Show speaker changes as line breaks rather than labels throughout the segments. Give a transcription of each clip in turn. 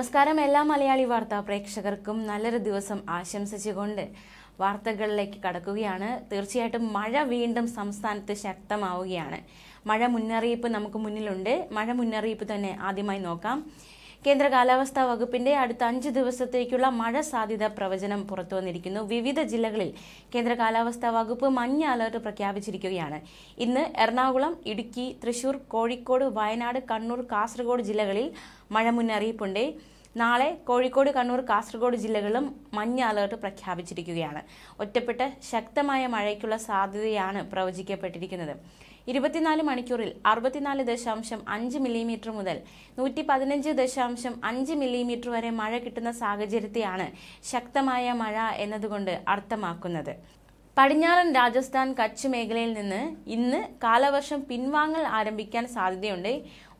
നമസ്കാരം എല്ലാ മലയാളി വാർത്താ പ്രേക്ഷകർക്കും നല്ലൊരു ദിവസം ആശംസിച്ചുകൊണ്ട് വാർത്തകളിലേക്ക് കടക്കുകയാണ് തീർച്ചയായിട്ടും മഴ വീണ്ടും സംസ്ഥാനത്ത് ശക്തമാവുകയാണ് മഴ മുന്നറിയിപ്പ് നമുക്ക് മുന്നിലുണ്ട് മഴ മുന്നറിയിപ്പ് തന്നെ ആദ്യമായി നോക്കാം കേന്ദ്ര കാലാവസ്ഥാ വകുപ്പിന്റെ അടുത്ത അഞ്ച് ദിവസത്തേക്കുള്ള മഴ സാധ്യത പ്രവചനം പുറത്തുവന്നിരിക്കുന്നു വിവിധ ജില്ലകളിൽ കേന്ദ്ര കാലാവസ്ഥാ വകുപ്പ് മഞ്ഞ അലർട്ട് പ്രഖ്യാപിച്ചിരിക്കുകയാണ് ഇന്ന് എറണാകുളം ഇടുക്കി തൃശൂർ കോഴിക്കോട് വയനാട് കണ്ണൂർ കാസർഗോഡ് ജില്ലകളിൽ മഴ മുന്നറിയിപ്പുണ്ട് നാളെ കോഴിക്കോട് കണ്ണൂർ കാസർഗോഡ് ജില്ലകളിലും മഞ്ഞ അലേർട്ട് പ്രഖ്യാപിച്ചിരിക്കുകയാണ് ഒറ്റപ്പെട്ട ശക്തമായ മഴയ്ക്കുള്ള സാധ്യതയാണ് പ്രവചിക്കപ്പെട്ടിരിക്കുന്നത് ഇരുപത്തിനാല് മണിക്കൂറിൽ അറുപത്തിനാല് ദശാംശം അഞ്ച് മില്ലിമീറ്റർ മുതൽ നൂറ്റി പതിനഞ്ച് ദശാംശം അഞ്ച് മില്ലിമീറ്റർ വരെ മഴ കിട്ടുന്ന സാഹചര്യത്തെയാണ് ശക്തമായ മഴ എന്നതുകൊണ്ട് അർത്ഥമാക്കുന്നത് പടിഞ്ഞാറൻ രാജസ്ഥാൻ കച്ച് മേഖലയിൽ നിന്ന് ഇന്ന് കാലവർഷം പിൻവാങ്ങൽ ആരംഭിക്കാൻ സാധ്യതയുണ്ട്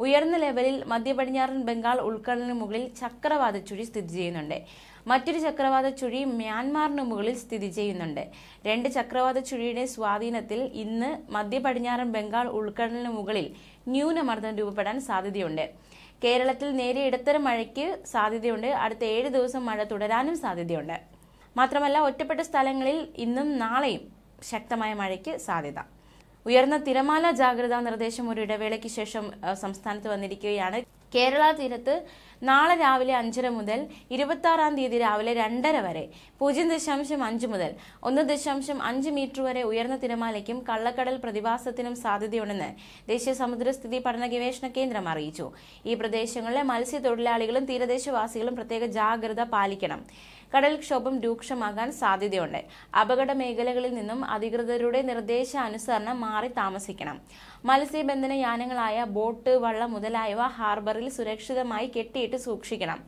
ഉയർന്ന ലെവലിൽ മധ്യ പടിഞ്ഞാറൻ ബംഗാൾ ഉൾക്കടലിന് മുകളിൽ ചക്രവാത ചുഴി സ്ഥിതി ചെയ്യുന്നുണ്ട് മറ്റൊരു ചക്രവാത ചുഴി മ്യാൻമാറിന് മുകളിൽ സ്ഥിതി ചെയ്യുന്നുണ്ട് രണ്ട് ചക്രവാത ചുഴിയുടെ സ്വാധീനത്തിൽ ഇന്ന് മധ്യ പടിഞ്ഞാറൻ ബംഗാൾ ഉൾക്കടലിന് മുകളിൽ ന്യൂനമർദ്ദം രൂപപ്പെടാൻ സാധ്യതയുണ്ട് കേരളത്തിൽ നേരിയ ഇടത്തരം മഴയ്ക്ക് സാധ്യതയുണ്ട് അടുത്ത ഏഴ് ദിവസം മഴ തുടരാനും സാധ്യതയുണ്ട് മാത്രമല്ല ഒറ്റപ്പെട്ട സ്ഥലങ്ങളിൽ ഇന്നും നാളെയും ശക്തമായ മഴയ്ക്ക് സാധ്യത ഉയർന്ന തിരമാല ജാഗ്രതാ നിർദ്ദേശം ഒരു ഇടവേളയ്ക്ക് ശേഷം സംസ്ഥാനത്ത് വന്നിരിക്കുകയാണ് കേരള തീരത്ത് നാളെ രാവിലെ അഞ്ചര മുതൽ ഇരുപത്താറാം തീയതി രാവിലെ രണ്ടര വരെ പൂജ്യം ദശാംശം അഞ്ച് മുതൽ ഒന്ന് ദശാംശം അഞ്ച് മീറ്റർ വരെ ഉയർന്ന തിരമാലയ്ക്കും കള്ളക്കടൽ പ്രതിഭാസത്തിനും സാധ്യതയുണ്ടെന്ന് ദേശീയ സമുദ്രസ്ഥിതി പഠന ഗവേഷണ കേന്ദ്രം അറിയിച്ചു ഈ പ്രദേശങ്ങളിലെ മത്സ്യത്തൊഴിലാളികളും തീരദേശവാസികളും പ്രത്യേക ജാഗ്രത പാലിക്കണം കടൽക്ഷോഭം രൂക്ഷമാകാൻ സാധ്യതയുണ്ട് അപകട മേഖലകളിൽ നിന്നും അധികൃതരുടെ നിർദ്ദേശാനുസരണം മാറി താമസിക്കണം മത്സ്യബന്ധന യാനങ്ങളായ ബോട്ട് വള്ളം മുതലായവ ഹാർബറിൽ കിണറിൽ സുരക്ഷിതമായി കെട്ടിയിട്ട് സൂക്ഷിക്കണം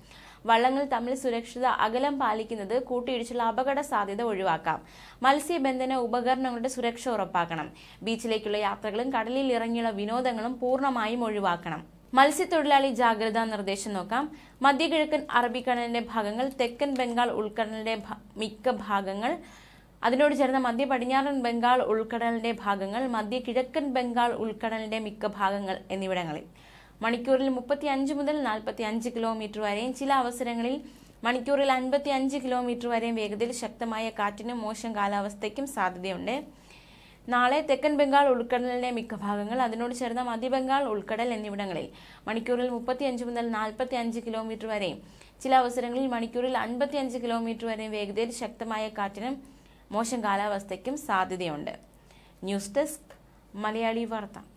വള്ളങ്ങൾ തമ്മിൽ സുരക്ഷിത അകലം പാലിക്കുന്നത് കൂട്ടിയിടിച്ചുള്ള അപകട സാധ്യത ഒഴിവാക്കാം മത്സ്യബന്ധന ഉപകരണങ്ങളുടെ സുരക്ഷ ഉറപ്പാക്കണം ബീച്ചിലേക്കുള്ള യാത്രകളും കടലിൽ ഇറങ്ങിയുള്ള വിനോദങ്ങളും പൂർണ്ണമായും ഒഴിവാക്കണം മത്സ്യത്തൊഴിലാളി ജാഗ്രതാ നിർദ്ദേശം നോക്കാം മധ്യകിഴക്കൻ അറബിക്കടലിന്റെ ഭാഗങ്ങൾ തെക്കൻ ബംഗാൾ ഉൾക്കടലിന്റെ മിക്ക ഭാഗങ്ങൾ അതിനോട് ചേർന്ന മധ്യ പടിഞ്ഞാറൻ ബംഗാൾ ഉൾക്കടലിന്റെ ഭാഗങ്ങൾ മധ്യ കിഴക്കൻ ബംഗാൾ ഉൾക്കടലിന്റെ മിക്ക ഭാഗങ്ങൾ എന്നിവിടങ്ങളിൽ മണിക്കൂറിൽ മുപ്പത്തി അഞ്ച് മുതൽ നാൽപ്പത്തി അഞ്ച് കിലോമീറ്റർ വരെയും ചില അവസരങ്ങളിൽ മണിക്കൂറിൽ അൻപത്തി അഞ്ച് കിലോമീറ്റർ വരെയും വേഗതയിൽ ശക്തമായ കാറ്റിനും മോശം കാലാവസ്ഥയ്ക്കും സാധ്യതയുണ്ട് നാളെ തെക്കൻ ബംഗാൾ ഉൾക്കടലിന്റെ മിക്ക ഭാഗങ്ങൾ അതിനോട് ചേർന്ന മധ്യ ബംഗാൾ ഉൾക്കടൽ എന്നിവിടങ്ങളിൽ മണിക്കൂറിൽ അഞ്ച് മുതൽ നാൽപ്പത്തി അഞ്ച് കിലോമീറ്റർ വരെയും ചില അവസരങ്ങളിൽ മണിക്കൂറിൽ അഞ്ച് കിലോമീറ്റർ വരെയും വേഗതയിൽ ശക്തമായ കാറ്റിനും മോശം കാലാവസ്ഥയ്ക്കും സാധ്യതയുണ്ട് ന്യൂസ് ഡെസ്ക് മലയാളി വാർത്ത